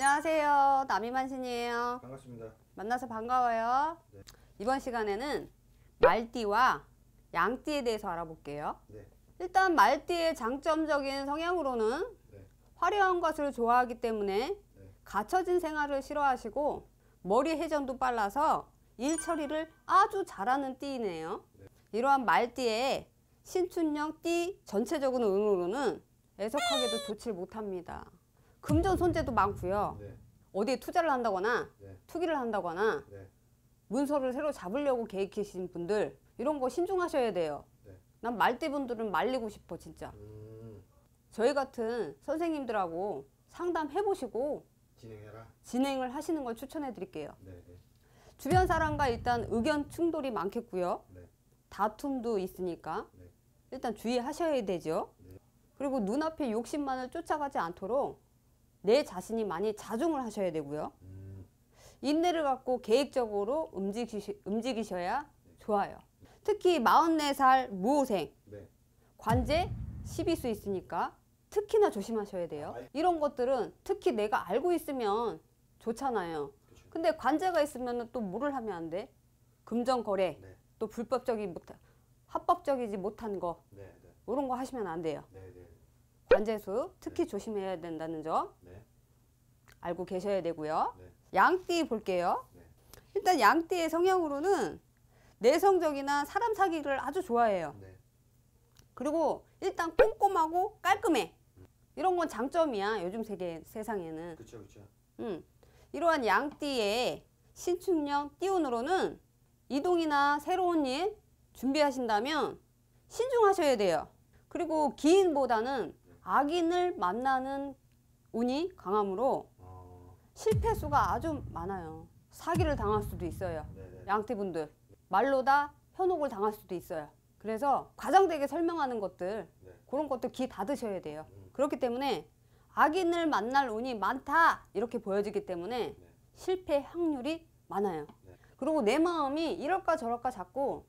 안녕하세요. 남이만 신이에요. 반갑습니다. 만나서 반가워요. 네. 이번 시간에는 말띠와 양띠에 대해서 알아볼게요. 네. 일단 말띠의 장점적인 성향으로는 네. 화려한 것을 좋아하기 때문에 네. 갖춰진 생활을 싫어하시고 머리 회전도 빨라서 일 처리를 아주 잘하는 띠이네요. 네. 이러한 말띠의 신춘형 띠 전체적인 운으로는 애석하게도 좋지 못합니다. 금전 손재도 많고요. 네. 어디에 투자를 한다거나 네. 투기를 한다거나 네. 문서를 새로 잡으려고 계획하신 분들 이런 거 신중하셔야 돼요. 난말대분들은 말리고 싶어 진짜. 음. 저희 같은 선생님들하고 상담해보시고 진행해라. 진행을 하시는 걸 추천해 드릴게요. 네 주변 사람과 일단 의견 충돌이 많겠고요. 네. 다툼도 있으니까 네. 일단 주의하셔야 되죠. 그리고 눈앞에 욕심만을 쫓아가지 않도록 내 자신이 많이 자중을 하셔야 되고요. 음. 인내를 갖고 계획적으로 움직이시, 움직이셔야 네. 좋아요. 특히 44살 무호생, 네. 관제 10이수 있으니까 특히나 조심하셔야 돼요. 아, 예. 이런 것들은 특히 내가 알고 있으면 좋잖아요. 그렇죠. 근데 관제가 있으면 또 뭐를 하면 안 돼? 금전거래, 네. 또불법적이지못한 합법적이지 못한 거 네, 네. 이런 거 하시면 안 돼요. 네, 네. 네. 관제수 특히 네. 조심해야 된다는 점 네. 알고 계셔야 되고요. 네. 양띠 볼게요. 일단 양띠의 성향으로는 내성적이나 사람 사귀기를 아주 좋아해요. 그리고 일단 꼼꼼하고 깔끔해. 음. 이런 건 장점이야. 요즘 세계, 세상에는. 그쵸, 그쵸. 음, 이러한 양띠의 신축년 띠운으로는 이동이나 새로운 일 준비하신다면 신중하셔야 돼요. 그리고 기인보다는 악인을 만나는 운이 강하므로 어. 실패수가 아주 많아요. 사기를 당할 수도 있어요. 네, 네, 네. 양태분들 말로 다 현혹을 당할 수도 있어요. 그래서 과장되게 설명하는 것들 그런 것들 귀 닫으셔야 돼요. 음. 그렇기 때문에 악인을 만날 운이 많다 이렇게 보여지기 때문에 실패 확률이 많아요. 그리고 내 마음이 이럴까 저럴까 자꾸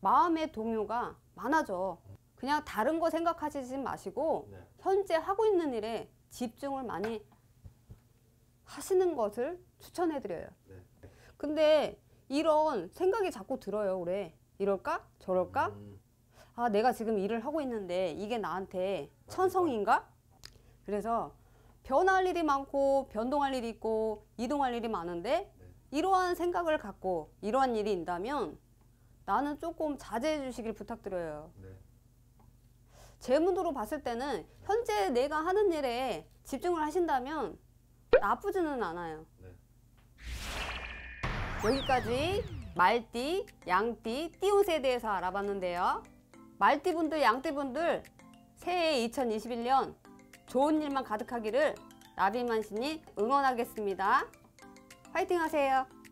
마음의 동요가 많아져. 음. 그냥 다른 거 생각하시지 마시고 네. 현재 하고 있는 일에 집중을 많이 하시는 것을 추천해 드려요. 네. 근데 이런 생각이 자꾸 들어요, 올해. 이럴까? 저럴까? 음. 아, 내가 지금 일을 하고 있는데 이게 나한테 천성인가? 그래서 변할 일이 많고 변동할 일이 있고 이동할 일이 많은데 네. 이러한 생각을 갖고 이러한 일이 있다면 나는 조금 자제해 주시길 부탁드려요. 네. 재문으로 봤을 때는 현재 내가 하는 일에 집중을 하신다면 나쁘지는 않아요. 네. 여기까지 말띠, 양띠, 띠옷에 대해서 알아봤는데요. 말띠분들, 양띠분들 새해 2021년 좋은 일만 가득하기를 나비만신이 응원하겠습니다. 화이팅 하세요.